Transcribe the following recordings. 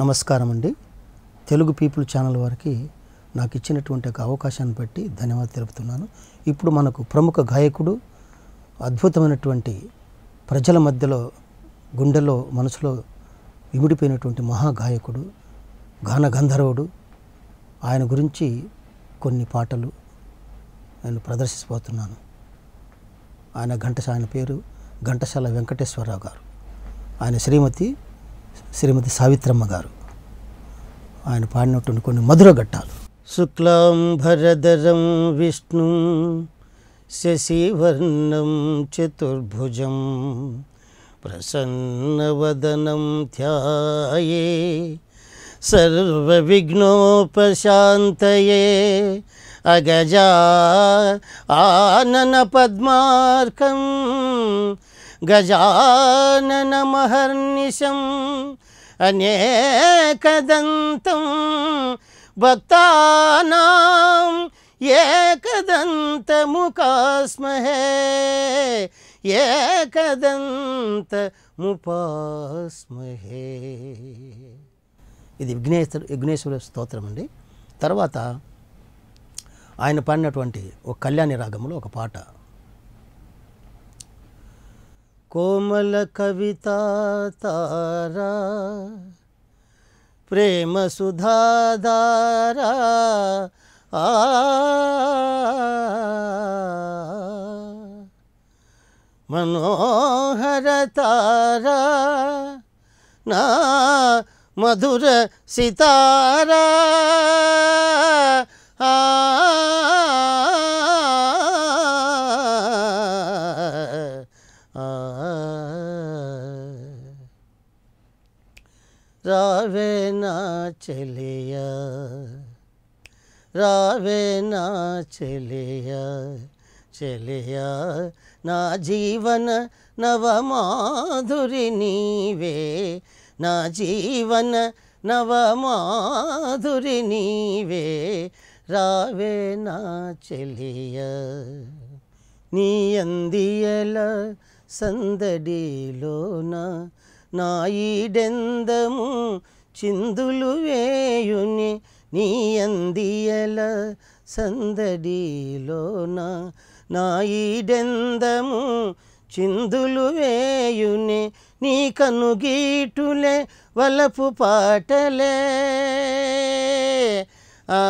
నమస్కారం అండి Telugu people channel వారికి నాకు ఇచ్చినటువంటి ఒక అవకాశాన్ని బట్టి ధన్యవాదాలు తెలుపుతున్నాను ఇప్పుడు మనకు ప్రముఖ గాయకుడు అద్భుతమైనటువంటి ప్రజల మధ్యలో గుండెలో మనసులో మహా మహాగాయకుడు గాన గంధర్వుడు ఆయన గురించి కొన్ని పాటలు నేను ప్రదర్శించబోతున్నాను ఆయన ఘంటశాల ఆయన పేరు ఘంటశాల వెంకటేశ్వరరావు గారు ఆయన శ్రీమతి శ్రీమతి సావిత్రమ్మ గారు ఆయన పాడినటువంటి కొన్ని మధుర ఘట్టాలు శుక్లాం భరధరం విష్ణు శశివర్ణం చతుర్భుజం ప్రసన్నవదనం ధ్యాయే విఘ్నోపశాంతయే అగజా ఆనన పద్మార్కం గజాననమహర్నిశం అనేకదంతం భక్తానాం ఏకదంత ఏకదంతముపాస్మహే ఇది విఘ్నేశ్వర విఘ్నేశ్వర స్తోత్రం అండి తర్వాత ఆయన పాడినటువంటి ఒక కళ్యాణి రాగంలో ఒక పాట కోమల కవిత తారా ప్రేమ సుధాధారా ఆ మనోహర తారా నా మధుర సితారా ఆ चलिया रावे ना चलिया चलिया నా జీవన నవమాధురి నీవే నా జీవన నవమాధురి నీవే రావే నా చెలియ నీ అందియల సందడిలోన నాయిడెందము చిందులు వేయుని నీ అందియల సందడిలోన నా ఈడెందము చిందులు వేయుని నీ కనుగీటులే వలపు పాటలే ఆ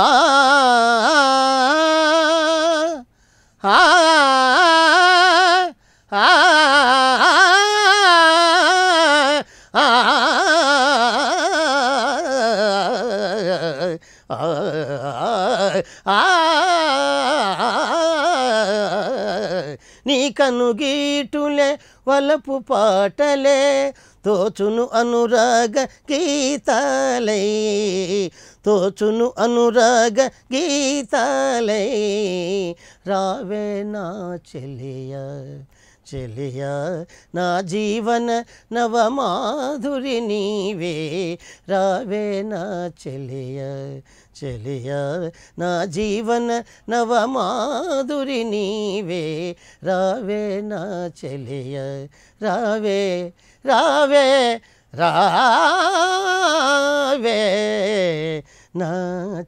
ఆ నీ కనుగీటులే వలపు పాటలే తోచును అనురాగ గీతాలై తోచును అనురాగ గీతాలై రావే నా చెలియ చెలియ నా జీవన నవమాధురి నీవే రావే నా చెలియ చెలియ నా జీవన నవమాధురి నీవే రావే నా చెలియ రావే రావే రావే నా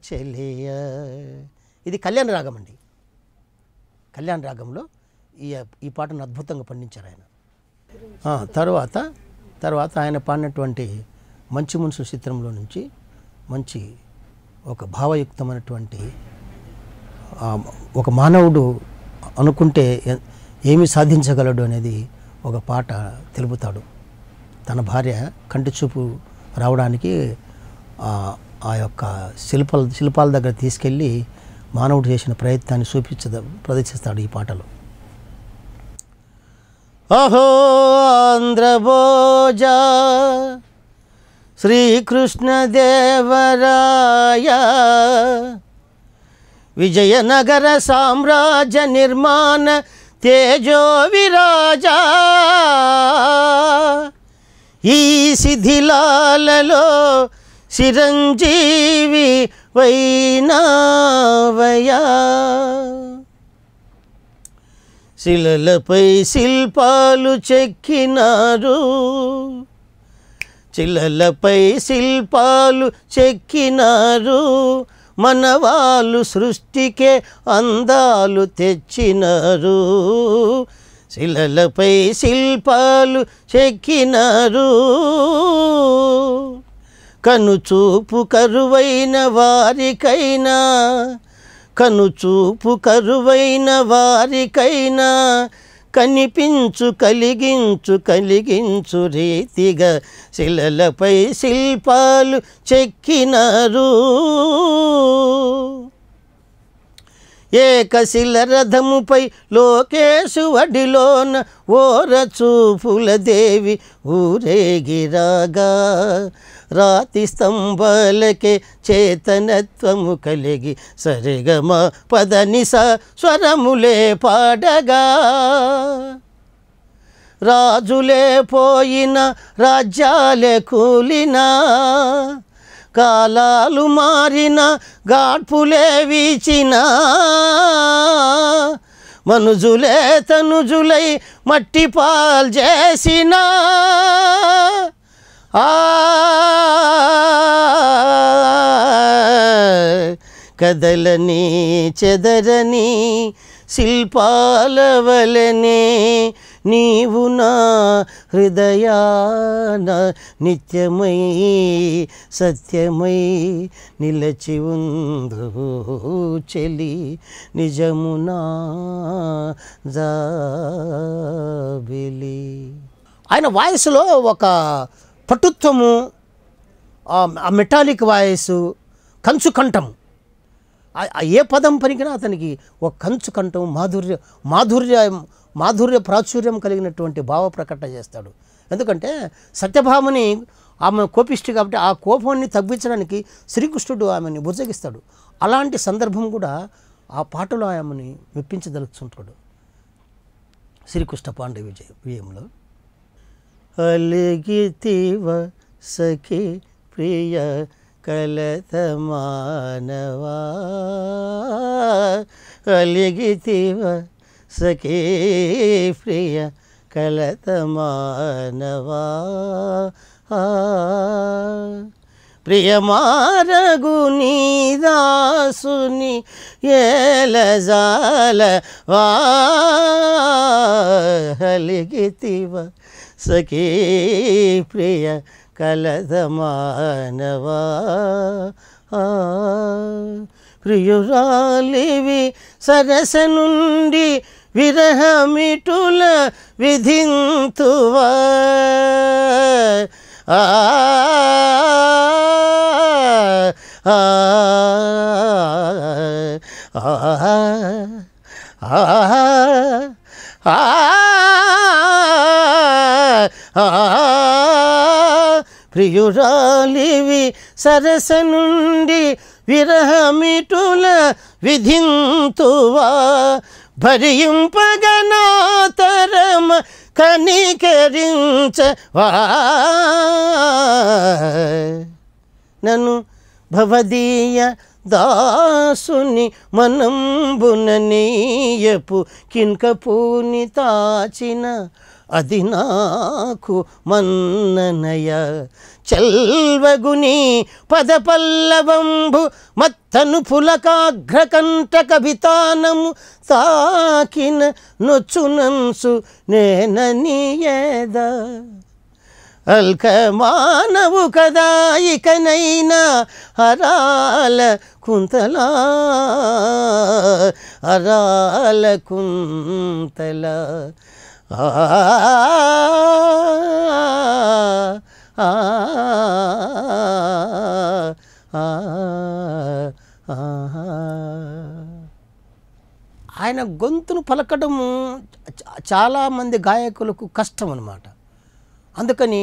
చెలియ ఇది కళ్యాణ రాగం అండి కళ్యాణ రాగంలో ఈ ఈ పాటను అద్భుతంగా పండించారు ఆయన తర్వాత తర్వాత ఆయన పాడినటువంటి మంచి మనుషుల చిత్రంలో నుంచి మంచి ఒక భావయుక్తమైనటువంటి ఒక మానవుడు అనుకుంటే ఏమి సాధించగలడు అనేది ఒక పాట తెలుపుతాడు తన భార్య కంటి చూపు రావడానికి ఆ యొక్క శిల్పాల శిల్పాల దగ్గర తీసుకెళ్ళి మానవుడు చేసిన ప్రయత్నాన్ని చూపించద ప్రదర్శిస్తాడు ఈ పాటలో అహో ఆంధ్రభోజ శ్రీకృష్ణదేవరాయ విజయనగర సామ్రాజ్య నిర్మాణ తేజో విరాజ ఈ శిథిలాలలో చిరంజీవి వైనావయా శిలలపై శిల్పాలు చెక్కినారు శిలలపై శిల్పాలు చెక్కినారు మనవాళ్ళు సృష్టికే అందాలు తెచ్చినారు శిలలపై శిల్పాలు చెక్కినారు కనుచూపు కరువైన వారికైనా కనుచూపు కరువైన వారికైనా కనిపించు కలిగించు కలిగించు రీతిగా శిలలపై శిల్పాలు చెక్కినారు ఏకశిల రథముపై లోకేశు వడిలోన చూపుల దేవి ఊరేగిరాగా రాతి స్తంభాలకే చేతనత్వము కలిగి సరిగమ పదనిస స్వరములే పాడగా రాజులే పోయిన రాజ్యాలే కూలిన కాలాలు మారిన గాడ్పులే వీచిన మనుజులే తనుజులై మట్టి పాల్ చేసినా కదలని చెదరని శిల్పాలవలనే నీవు నా హృదయాన నిత్యమై సత్యమై నిలచి ఉందో చెలి నిజమునా జాబిలి ఆయన వాయిస్లో ఒక పటుత్వము ఆ మెటాలిక్ వాయిస్ కంచు కంఠం ఏ పదం పనికినా అతనికి ఒక కంచు కంఠం మాధుర్య మాధుర్య మాధుర్య ప్రాచుర్యం కలిగినటువంటి భావ ప్రకటన చేస్తాడు ఎందుకంటే సత్యభామని ఆమె కోపిష్టి కాబట్టి ఆ కోపాన్ని తగ్గించడానికి శ్రీకృష్ణుడు ఆమెని బుజ్జగిస్తాడు అలాంటి సందర్భం కూడా ఆ పాటలో ఆమెని మెప్పించదలుచుంటాడు శ్రీకృష్ణ పాండే విజయ విజయంలో ಅಲಿಗಿತಿವ ಸಖಿ ಪ್ರಿಯ ಕಲತ ಮಾನವ ಅಲಿಗಿತಿವ ಸಖಿ ಪ್ರಿಯ ಕಲತ ಮಾನವ ప్రియమారగు నీదాసుని ఏలజాల వాలిగితివ సఖీ ప్రియ కలద మానవా ప్రియురాలివి సరస నుండి విరహమిటుల విధింతువా ఆ ప్రియురాలివి సరస నుండి విరహమిటుల విధింతువా భరింపగనాతరమ కనికరించవా నన్ను భవదీయ దాసుని మనంబున నీయపు కింకపూని తాచిన అది నాకు మన్ననయ చెల్వగుని పదపల్లవంబు మత్తను పులకాగ్ర కంట కవితానము తాకిన నొచ్చునంసు నేననియేద అల్క మానవు కదా ఇకనైనా హరాల కుంతలా అరాల కుంతలా ఆయన గొంతును పలకడం చాలామంది గాయకులకు కష్టం అనమాట అందుకని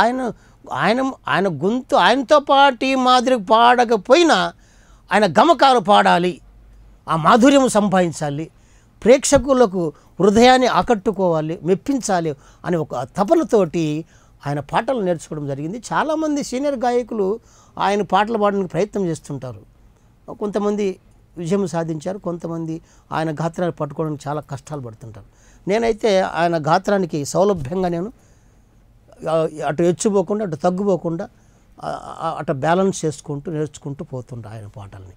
ఆయన ఆయన ఆయన గొంతు ఆయనతో పాటు ఈ మాదిరి పాడకపోయినా ఆయన గమకాలు పాడాలి ఆ మాధుర్యం సంపాదించాలి ప్రేక్షకులకు హృదయాన్ని ఆకట్టుకోవాలి మెప్పించాలి అనే ఒక తపనతోటి ఆయన పాటలు నేర్చుకోవడం జరిగింది చాలామంది సీనియర్ గాయకులు ఆయన పాటలు పాడడానికి ప్రయత్నం చేస్తుంటారు కొంతమంది విజయం సాధించారు కొంతమంది ఆయన గాత్రాన్ని పట్టుకోవడానికి చాలా కష్టాలు పడుతుంటారు నేనైతే ఆయన గాత్రానికి సౌలభ్యంగా నేను అటు ఎచ్చిపోకుండా అటు తగ్గుపోకుండా అటు బ్యాలెన్స్ చేసుకుంటూ నేర్చుకుంటూ పోతుంటా ఆయన పాటల్ని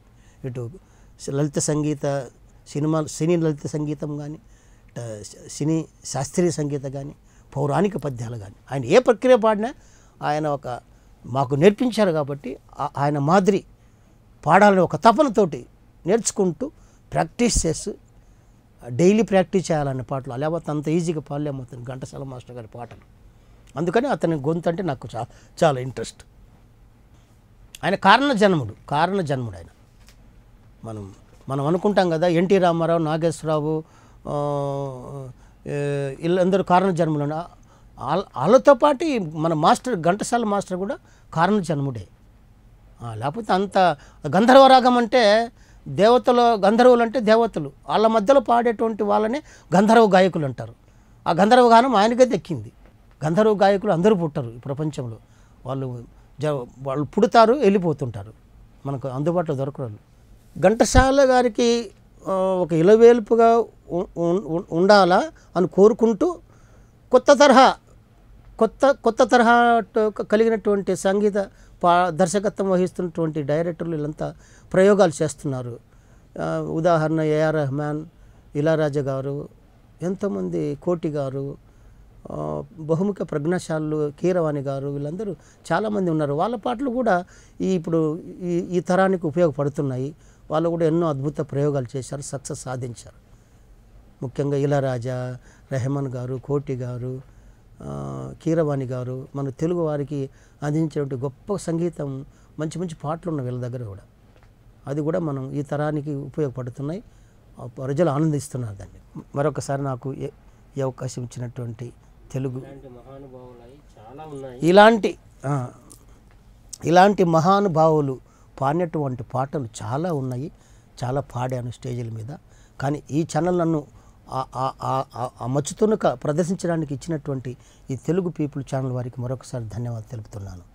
ఇటు లలిత సంగీత సినిమా సినీ లలిత సంగీతం కానీ సినీ శాస్త్రీయ సంగీతం కానీ పౌరాణిక పద్యాలు కానీ ఆయన ఏ ప్రక్రియ పాడినా ఆయన ఒక మాకు నేర్పించారు కాబట్టి ఆయన మాదిరి పాడాలని ఒక తపనతోటి నేర్చుకుంటూ ప్రాక్టీస్ చేస్తూ డైలీ ప్రాక్టీస్ చేయాలన్న పాటలు లేకపోతే అంత ఈజీగా పాడలేమవుతుంది అతను ఘంటసాల మాస్టర్ గారి పాటలు అందుకని అతని గొంతు అంటే నాకు చాలా చాలా ఇంట్రెస్ట్ ఆయన కారణ జన్ముడు కారణ జన్ముడు ఆయన మనం మనం అనుకుంటాం కదా ఎన్టీ రామారావు నాగేశ్వరరావు వీళ్ళందరూ కారణ జన్ములు వాళ్ళతో పాటు మన మాస్టర్ ఘంటసాల మాస్టర్ కూడా కారణ జన్ముడే లేకపోతే అంత గంధర్వరాగం అంటే దేవతలు గంధర్వులు అంటే దేవతలు వాళ్ళ మధ్యలో పాడేటువంటి వాళ్ళనే గంధర్వ గాయకులు అంటారు ఆ గంధర్వ గానం ఆయనకే దక్కింది గంధర్వ గాయకులు అందరూ పుట్టరు ఈ ప్రపంచంలో వాళ్ళు వాళ్ళు పుడతారు వెళ్ళిపోతుంటారు మనకు అందుబాటులో దొరకరు ఘంటసాల గారికి ఒక ఇలవేల్పుగా ఉండాలా అని కోరుకుంటూ కొత్త తరహా కొత్త కొత్త తరహా కలిగినటువంటి సంగీత పా దర్శకత్వం వహిస్తున్నటువంటి డైరెక్టర్లు వీళ్ళంతా ప్రయోగాలు చేస్తున్నారు ఉదాహరణ ఏఆర్ రెహమాన్ ఇలారాజా గారు ఎంతోమంది కోటి గారు బహుముఖ ప్రజ్ఞాశాలలు కీరవాణి గారు వీళ్ళందరూ చాలామంది ఉన్నారు వాళ్ళ పాటలు కూడా ఈ ఇప్పుడు ఈ ఈ తరానికి ఉపయోగపడుతున్నాయి వాళ్ళు కూడా ఎన్నో అద్భుత ప్రయోగాలు చేశారు సక్సెస్ సాధించారు ముఖ్యంగా ఇలరాజా రెహమాన్ గారు కోటి గారు కీరవాణి గారు మన తెలుగు వారికి అందించినటువంటి గొప్ప సంగీతం మంచి మంచి పాటలు ఉన్న వీళ్ళ దగ్గర కూడా అది కూడా మనం ఈ తరానికి ఉపయోగపడుతున్నాయి ప్రజలు ఆనందిస్తున్నారు దాన్ని మరొకసారి నాకు ఈ అవకాశం ఇచ్చినటువంటి తెలుగు ఇలాంటి ఇలాంటి మహానుభావులు పాడినటువంటి పాటలు చాలా ఉన్నాయి చాలా పాడాను స్టేజీల మీద కానీ ఈ ఛానల్ నన్ను ఆ ప్రదర్శించడానికి ఇచ్చినటువంటి ఈ తెలుగు పీపుల్ ఛానల్ వారికి మరొకసారి ధన్యవాదాలు తెలుపుతున్నాను